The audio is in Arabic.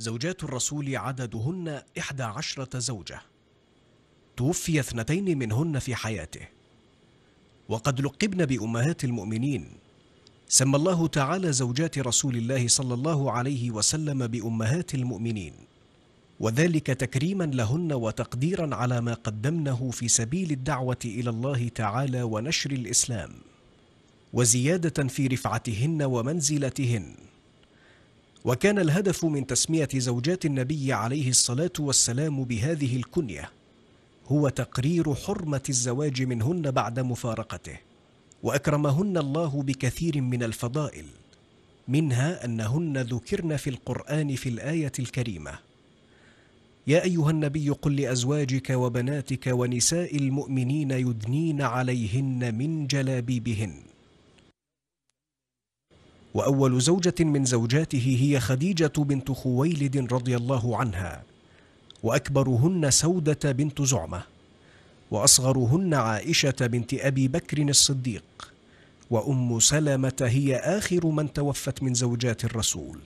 زوجات الرسول عددهن إحدى عشرة زوجة توفي اثنتين منهن في حياته وقد لقبن بأمهات المؤمنين سمى الله تعالى زوجات رسول الله صلى الله عليه وسلم بأمهات المؤمنين وذلك تكريما لهن وتقديرا على ما قدمنه في سبيل الدعوة إلى الله تعالى ونشر الإسلام وزيادة في رفعتهن ومنزلتهن وكان الهدف من تسمية زوجات النبي عليه الصلاة والسلام بهذه الكنية هو تقرير حرمة الزواج منهن بعد مفارقته وأكرمهن الله بكثير من الفضائل منها أنهن ذكرن في القرآن في الآية الكريمة يا أيها النبي قل لأزواجك وبناتك ونساء المؤمنين يدنين عليهن من جلابيبهن وأول زوجة من زوجاته هي خديجة بنت خويلد رضي الله عنها وأكبرهن سودة بنت زعمة وأصغرهن عائشة بنت أبي بكر الصديق وأم سلمة هي آخر من توفت من زوجات الرسول